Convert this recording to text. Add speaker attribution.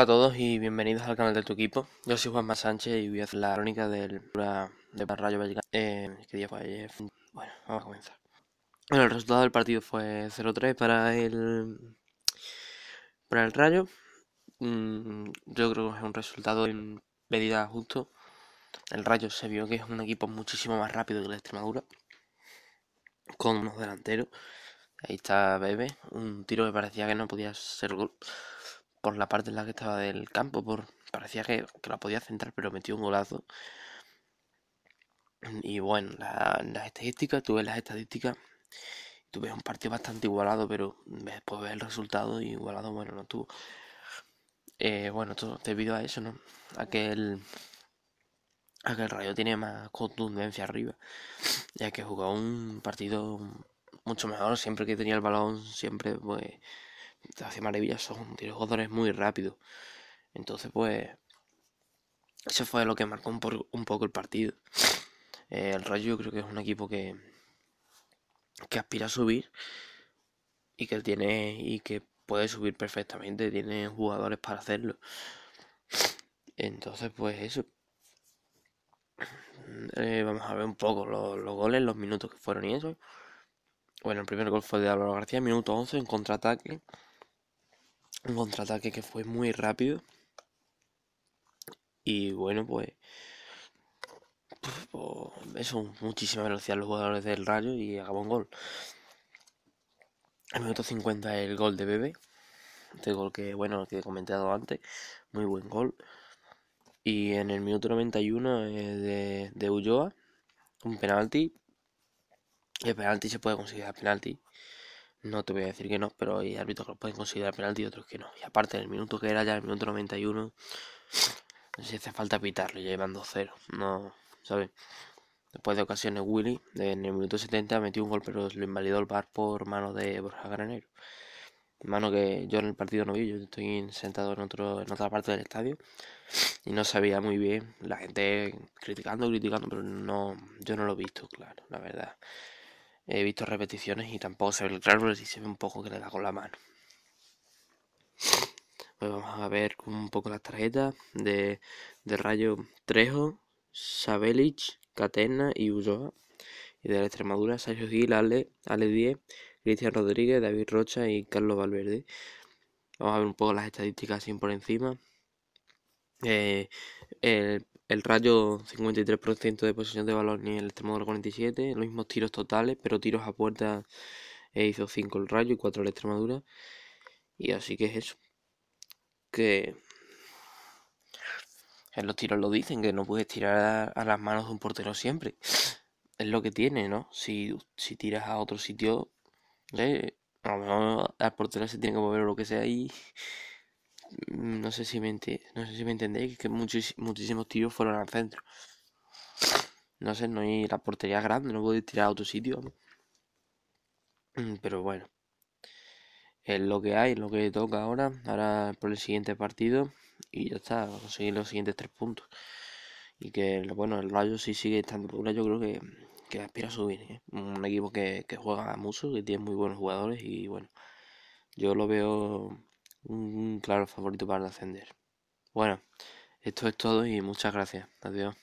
Speaker 1: Hola a todos y bienvenidos al canal de tu equipo. Yo soy Juanma Sánchez y voy a hacer la crónica del de Rayo Vallecano. Eh, bueno, vamos a comenzar. el resultado del partido fue 0-3 para el para el Rayo. Mm, yo creo que es un resultado en medida justo. El Rayo se vio que es un equipo muchísimo más rápido que la Extremadura, con unos delanteros. Ahí está Bebe, un tiro que parecía que no podía ser gol por la parte en la que estaba del campo. Por, parecía que, la podía centrar, pero metió un golazo. Y bueno, las estadísticas, tuve las estadísticas, tuve un partido bastante igualado, pero después ves el resultado igualado, bueno, no tuvo. Eh, bueno, todo debido a eso, ¿no? A que el, Rayo tiene más contundencia arriba, ya que jugó un partido mucho mejor, siempre que tenía el balón, siempre pues te hace maravilloso, tiene jugadores muy rápidos. Entonces, pues, eso fue lo que marcó un, poco el partido. Eh, el Rayo yo creo que es un equipo que, que aspira a subir y que tiene y que puede subir perfectamente, tiene jugadores para hacerlo. Entonces, pues eso. Eh, vamos a ver un poco los, los, goles, los minutos que fueron y eso. Bueno, el primer gol fue de Álvaro García, minuto 11 en contraataque un contraataque que fue muy rápido. Y bueno, pues, pues eso, muchísima velocidad los jugadores del Rayo y acabó un gol. El minuto 50 el gol de Bebe. Este gol que, bueno, que he comentado antes. Muy buen gol. Y en el minuto 91 de, Ulloa, un penalti. El penalti se puede conseguir el penalti. No te voy a decir que no, pero hay árbitros que lo pueden considerar penalti y otros que no. Y aparte, en el minuto que era ya, el minuto 91, no sé si hace falta pitarlo, ya llevando 2-0. No, ¿sabes? Después de ocasiones, Willy, en el minuto 70, metió un gol, pero lo invalidó el bar por mano de Borja Granero. Mano que yo en el partido no vi, yo estoy sentado en, otro, en otra parte del estadio y no sabía muy bien. La gente criticando, criticando, pero no, yo no lo he visto, claro, la verdad. He visto repeticiones y tampoco se ve el claro, si se ve un poco que le da con la mano. Pues vamos a ver un poco las tarjetas de, de Rayo Trejo, Sabelich, Catena y Ulloa. Y de la Extremadura, Sergio Gil, Ale, Ale 10, Cristian Rodríguez, David Rocha y Carlos Valverde. Vamos a ver un poco las estadísticas así por encima. Eh, el el Rayo 53% de posición de valor ni el Extremadura 47%, los mismos tiros totales, pero tiros a puerta e hizo 5 el Rayo y 4 el Extremadura. Y así que es eso. Que en los tiros lo dicen, que no puedes tirar a, las manos de un portero siempre. Es lo que tiene, ¿no? Si, tiras a otro sitio, a lo mejor al portero se tiene que mover o lo que sea y Mm, no sé si me, no sé si me entendéis, que muchísimos tiros fueron al centro. No sé, no hay la portería grande, no podéis tirar a otro sitio. Mm, pero bueno, es lo que hay, es lo que toca ahora. Ahora por el siguiente partido y ya está, conseguir los siguientes tres puntos. Y que, bueno, el Rayo sí sigue estando por yo creo que, que aspira a subir. ¿eh? Un equipo que, que juega mucho, que tiene muy buenos jugadores y bueno, yo lo veo un claro favorito para ascender. Bueno, esto es todo y muchas gracias. Adiós.